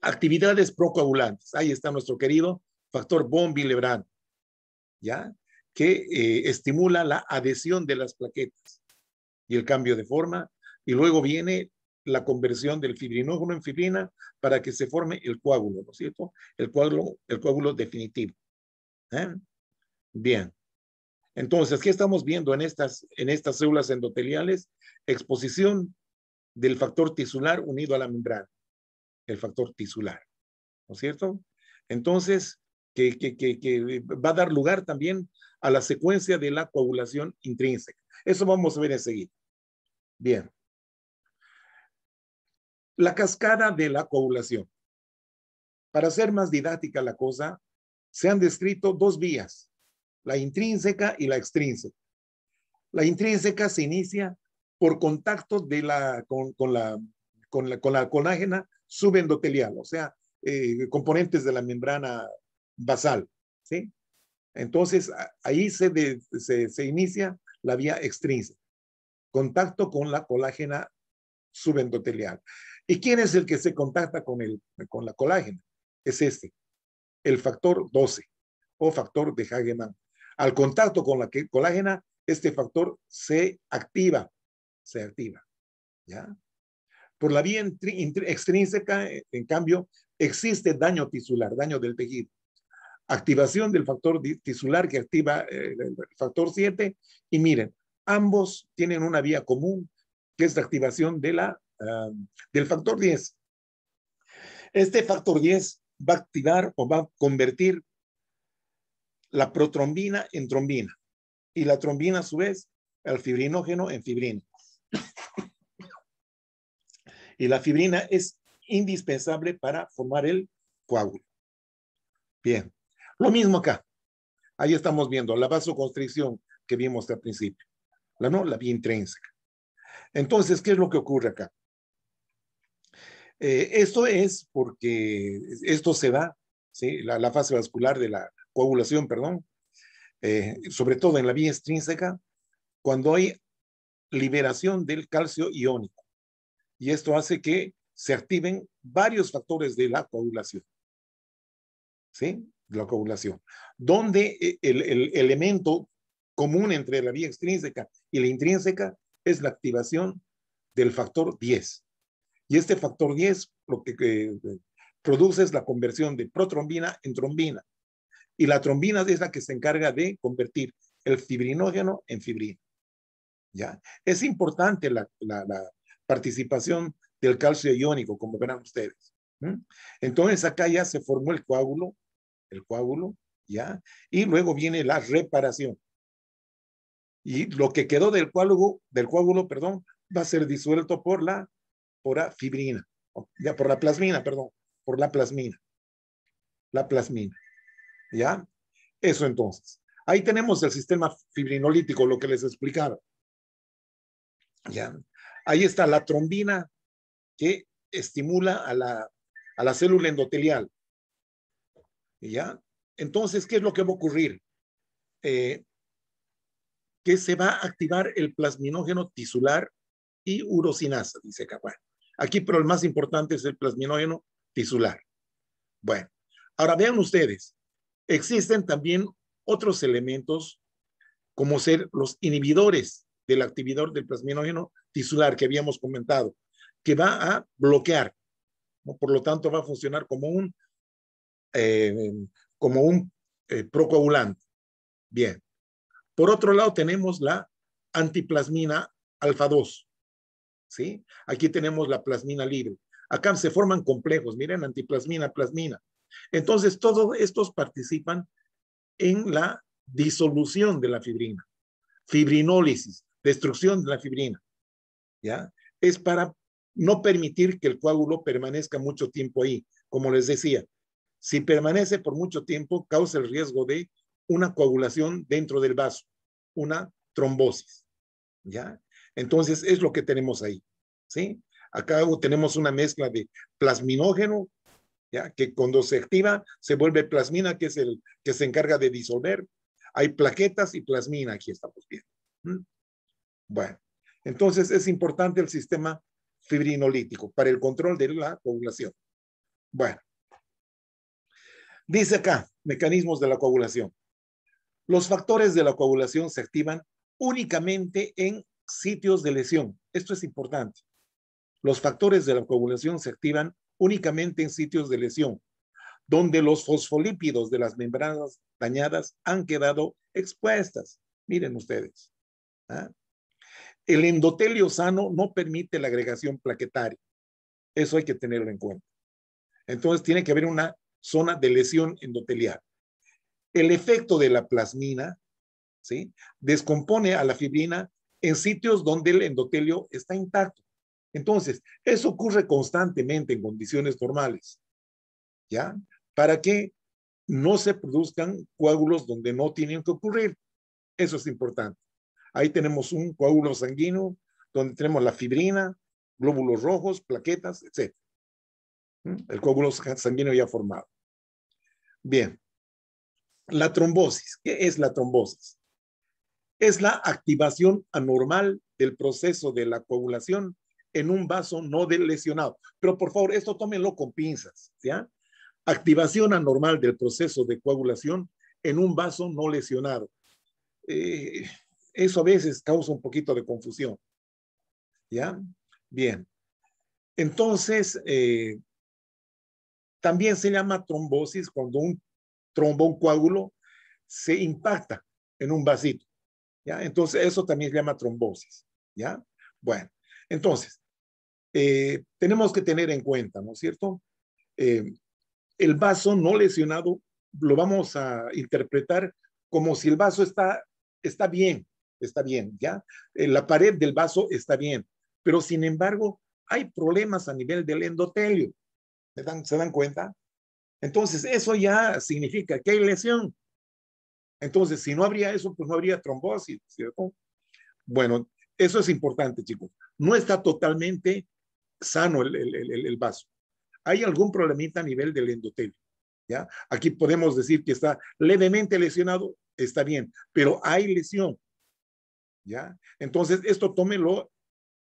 Actividades procoagulantes. Ahí está nuestro querido factor von Willebrand, ¿ya? Que eh, estimula la adhesión de las plaquetas y el cambio de forma. Y luego viene la conversión del fibrinógeno en fibrina para que se forme el coágulo, ¿no es cierto? El coágulo, el coágulo definitivo. ¿eh? Bien. Entonces, ¿qué estamos viendo en estas, en estas células endoteliales? Exposición del factor tisular unido a la membrana el factor tisular, ¿no es cierto? Entonces, que, va a dar lugar también a la secuencia de la coagulación intrínseca. Eso vamos a ver enseguida. Bien. La cascada de la coagulación. Para ser más didáctica la cosa, se han descrito dos vías, la intrínseca y la extrínseca. La intrínseca se inicia por contacto de la, la, con la, con la colágena subendotelial, o sea, eh, componentes de la membrana basal. ¿sí? Entonces, ahí se, se, inicia la vía extrínseca, contacto con la colágena subendotelial. ¿Y quién es el que se contacta con, el, con la colágena? Es este, el factor 12 o factor de Hageman. Al contacto con la colágena, este factor se activa, se activa. ¿ya? Por la vía extrínseca, eh, en cambio, existe daño tisular, daño del tejido. Activación del factor tisular que activa eh, el factor 7. Y miren, ambos tienen una vía común, que es la activación de la, ah, del factor 10. Este factor 10 va a activar o va a convertir la protrombina en trombina y la trombina a su vez el fibrinógeno en fibrina. Y la fibrina es indispensable para formar el coágulo. Bien, lo mismo acá. Ahí estamos viendo la vasoconstricción que vimos al principio. La no, la vía intrínseca. Entonces, ¿qué es lo que ocurre acá? Eh, esto es porque esto se da, ¿sí? la, fase vascular de la coagulación, perdón, eh, sobre todo en la vía extrínseca, cuando hay liberación del calcio iónico y esto hace que se activen varios factores de la coagulación. ¿Sí? La coagulación. Donde eh, el, elemento común entre la vía extrínseca y la intrínseca es la activación del factor 10. Y este factor 10 lo que, eh, produce es la conversión de protrombina en trombina. Y la trombina es la que se encarga de convertir el fibrinógeno en fibrina. ¿Ya? Es importante la, participación del calcio iónico, como verán ustedes. Entonces acá ya se formó el coágulo, el coágulo, ¿ya? Y luego viene la reparación. Y lo que quedó del coágulo, del coágulo, perdón, va a ser disuelto por la, por la fibrina, ya por la plasmina, perdón, por la plasmina. La plasmina. ¿Ya? Eso entonces. Ahí tenemos el sistema fibrinolítico, lo que les explicaba. ¿Ya? Ahí está la trombina que estimula a la, a la célula endotelial. ¿Ya? Entonces, ¿qué es lo que va a ocurrir? Eh, que se va a activar el plasminógeno tisular y urocinasa, dice Capán. Aquí, pero el más importante es el plasminógeno tisular. Bueno, ahora vean ustedes, existen también otros elementos como ser los inhibidores del activador del plasminógeno tisular que habíamos comentado, que va a bloquear. Por lo tanto, va a funcionar como un, eh, como un eh, procoagulante. Bien. Por otro lado, tenemos la antiplasmina alfa 2. ¿sí? Aquí tenemos la plasmina libre. Acá se forman complejos, miren, antiplasmina, plasmina. Entonces, todos estos participan en la disolución de la fibrina, fibrinólisis, destrucción de la fibrina, ¿ya? Es para no permitir que el coágulo permanezca mucho tiempo ahí, como les decía. Si permanece por mucho tiempo, causa el riesgo de una coagulación dentro del vaso, una trombosis, ¿ya? Entonces, es lo que tenemos ahí, ¿sí? Acá tenemos una mezcla de plasminógeno, ¿ya? que cuando se activa se vuelve plasmina, que es el que se encarga de disolver. Hay plaquetas y plasmina, aquí estamos viendo. Bueno, entonces es importante el sistema fibrinolítico para el control de la coagulación. Bueno, dice acá, mecanismos de la coagulación. Los factores de la coagulación se activan únicamente en sitios de lesión. Esto es importante. Los factores de la coagulación se activan únicamente en sitios de lesión, donde los fosfolípidos de las membranas dañadas han quedado expuestas. Miren ustedes. ¿ah? El endotelio sano no permite la agregación plaquetaria. Eso hay que tenerlo en cuenta. Entonces tiene que haber una zona de lesión endotelial. El efecto de la plasmina, ¿sí? Descompone a la fibrina en sitios donde el endotelio está intacto. Entonces, eso ocurre constantemente en condiciones normales, ¿ya? Para que no se produzcan coágulos donde no tienen que ocurrir. Eso es importante. Ahí tenemos un coágulo sanguíneo, donde tenemos la fibrina, glóbulos rojos, plaquetas, etc. ¿Mm? El coágulo sanguíneo ya formado. Bien. La trombosis. ¿Qué es la trombosis? Es la activación anormal del proceso de la coagulación en un vaso no lesionado. Pero por favor, esto tómenlo con pinzas. ¿ya? Activación anormal del proceso de coagulación en un vaso no lesionado. Eh, eso a veces causa un poquito de confusión. ¿Ya? Bien. Entonces, eh, también se llama trombosis cuando un trombón coágulo, se impacta en un vasito. ¿Ya? Entonces, eso también se llama trombosis. ¿Ya? Bueno, entonces, eh, tenemos que tener en cuenta, ¿no es cierto? Eh, el vaso no lesionado lo vamos a interpretar como si el vaso está, está bien, está bien, ¿ya? Eh, la pared del vaso está bien, pero sin embargo hay problemas a nivel del endotelio. ¿Se dan, cuenta? Entonces, eso ya significa que hay lesión. Entonces, si no habría eso, pues no habría trombosis, ¿cierto? Bueno, eso es importante, chicos. No está totalmente sano el, el vaso. Hay algún problemita a nivel del endotelio. ¿Ya? Aquí podemos decir que está levemente lesionado, está bien, pero hay lesión. Entonces, esto tómelo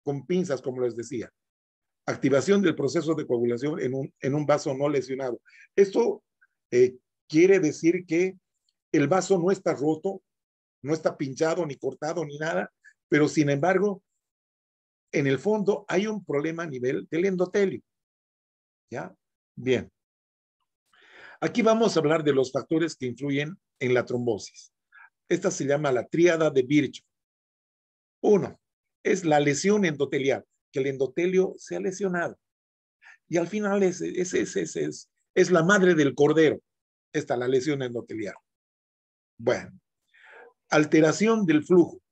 con pinzas, como les decía. Activación del proceso de coagulación en un, en un vaso no lesionado. Esto eh, quiere decir que el vaso no está roto, no está pinchado, ni cortado, ni nada, pero sin embargo, en el fondo hay un problema a nivel del endotelio. ¿Ya? Bien. Aquí vamos a hablar de los factores que influyen en la trombosis. Esta se llama la tríada de Virchow. Uno, es la lesión endotelial, que el endotelio se ha lesionado. Y al final es, es, la madre del cordero, está la lesión endotelial. Bueno, alteración del flujo,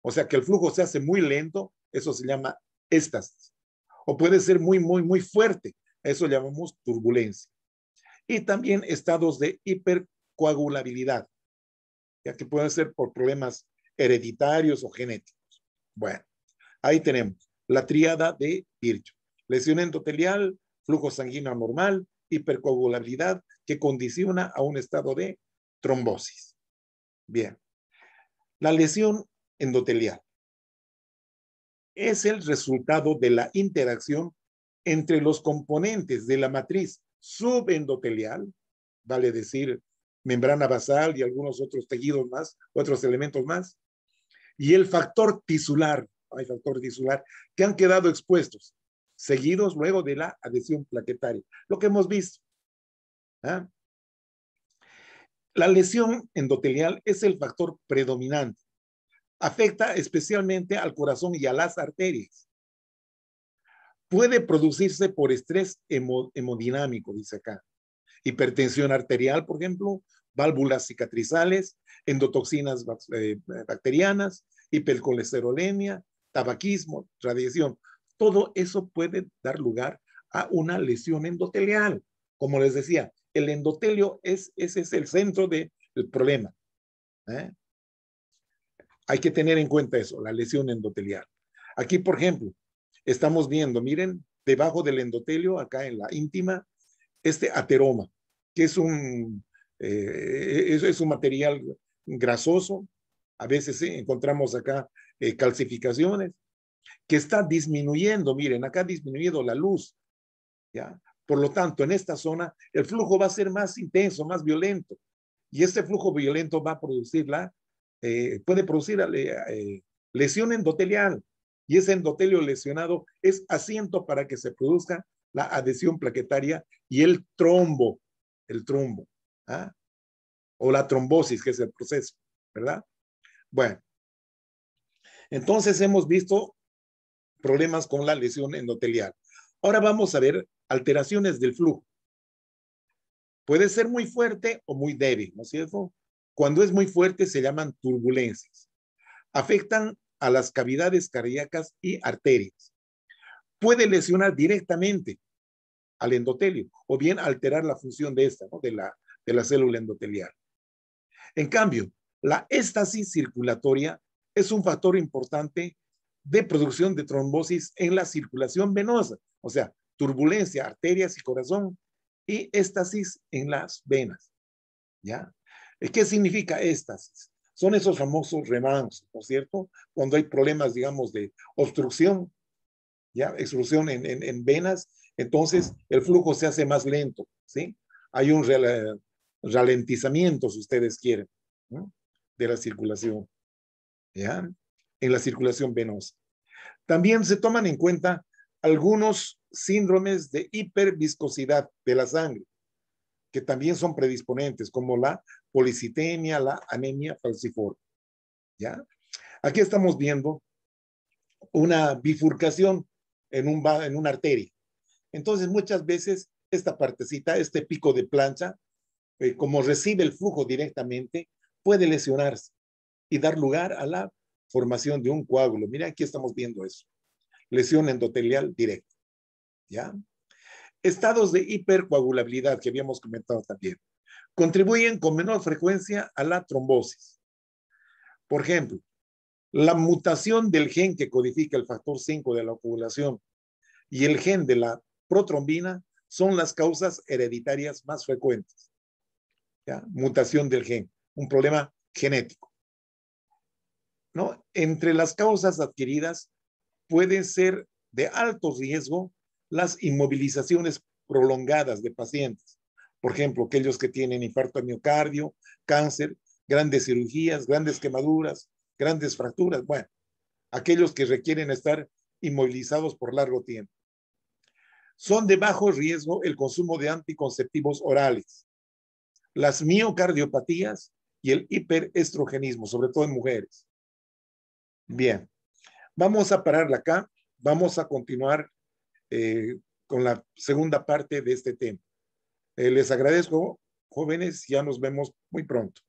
o sea que el flujo se hace muy lento, eso se llama éstasis. O puede ser muy, muy, muy fuerte, eso llamamos turbulencia. Y también estados de hipercoagulabilidad, ya que pueden ser por problemas hereditarios o genéticos. Bueno, ahí tenemos la triada de Virchow. Lesión endotelial, flujo sanguíneo anormal, hipercoagulabilidad que condiciona a un estado de trombosis. Bien. La lesión endotelial es el resultado de la interacción entre los componentes de la matriz subendotelial, vale decir, membrana basal y algunos otros tejidos más, otros elementos más, y el factor tisular, hay factor tisular, que han quedado expuestos, seguidos luego de la adhesión plaquetaria, lo que hemos visto. ¿ah? La lesión endotelial es el factor predominante. Afecta especialmente al corazón y a las arterias puede producirse por estrés hemodinámico, dice acá. Hipertensión arterial, por ejemplo, válvulas cicatrizales, endotoxinas eh, bacterianas, hipercolesterolemia, tabaquismo, radiación. Todo eso puede dar lugar a una lesión endotelial. Como les decía, el endotelio es, ese es el centro del problema. ¿eh? Hay que tener en cuenta eso, la lesión endotelial. Aquí, por ejemplo, estamos viendo, miren, debajo del endotelio, acá en la íntima, este ateroma, que es un eh, e, e, es, un material grasoso, a veces encontramos acá eh, calcificaciones, que está disminuyendo, miren, acá ha disminuido la luz, ¿ya? Por lo tanto, en esta zona el flujo va a ser más intenso, más violento, y este flujo violento va a producir eh, puede producir eh, lesión endotelial, y ese endotelio lesionado es asiento para que se produzca la adhesión plaquetaria y el trombo, el trombo. ¿ah? O la trombosis, que es el proceso, ¿verdad? Bueno, entonces hemos visto problemas con la lesión endotelial. Ahora vamos a ver alteraciones del flujo. Puede ser muy fuerte o muy débil, ¿no es cierto? Cuando es muy fuerte se llaman turbulencias. Afectan a las cavidades cardíacas y arterias. Puede lesionar directamente al endotelio o bien alterar la función de esta, ¿no? de la de la célula endotelial. En cambio, la éstasis circulatoria es un factor importante de producción de trombosis en la circulación venosa, o sea, turbulencia, arterias y corazón, y éstasis en las venas. ¿Ya? ¿Qué significa éstasis? Son esos famosos remansos, ¿no es cierto? Cuando hay problemas, digamos, de obstrucción, ¿ya? Extrusión en, en, en venas, entonces el flujo se hace más lento, ¿sí? Hay un ralentizamientos si ustedes quieren, de la circulación, ¿ya? En la circulación venosa. También se toman en cuenta algunos síndromes de hiperviscosidad de la sangre, que también son predisponentes, como la policitemia, la anemia falciforme, ¿ya? Aquí estamos viendo una bifurcación en, un, en una arteria. Entonces, muchas veces esta partecita, este pico de plancha, eh, como recibe el flujo directamente, puede lesionarse y dar lugar a la formación de un coágulo. Mira, aquí estamos viendo eso. Lesión endotelial directa. ¿Ya? Estados de hipercoagulabilidad que habíamos comentado también contribuyen con menor frecuencia a la trombosis. Por ejemplo, la mutación del gen que codifica el factor 5 de la coagulación y el gen de la protrombina son las causas hereditarias más frecuentes mutación del gen, un problema genético. ¿no? Entre las causas adquiridas pueden ser de alto riesgo las inmovilizaciones prolongadas de pacientes. Por ejemplo, aquellos que tienen infarto de miocardio, cáncer, grandes cirugías, grandes quemaduras, grandes fracturas. Bueno, aquellos que requieren estar inmovilizados por largo tiempo. Son de bajo riesgo el consumo de anticonceptivos orales, las miocardiopatías y el hiperestrogenismo, sobre todo en mujeres. Bien, vamos a pararla acá, vamos a continuar eh, con la segunda parte de este tema. Eh, les agradezco, jóvenes, ya nos vemos muy pronto.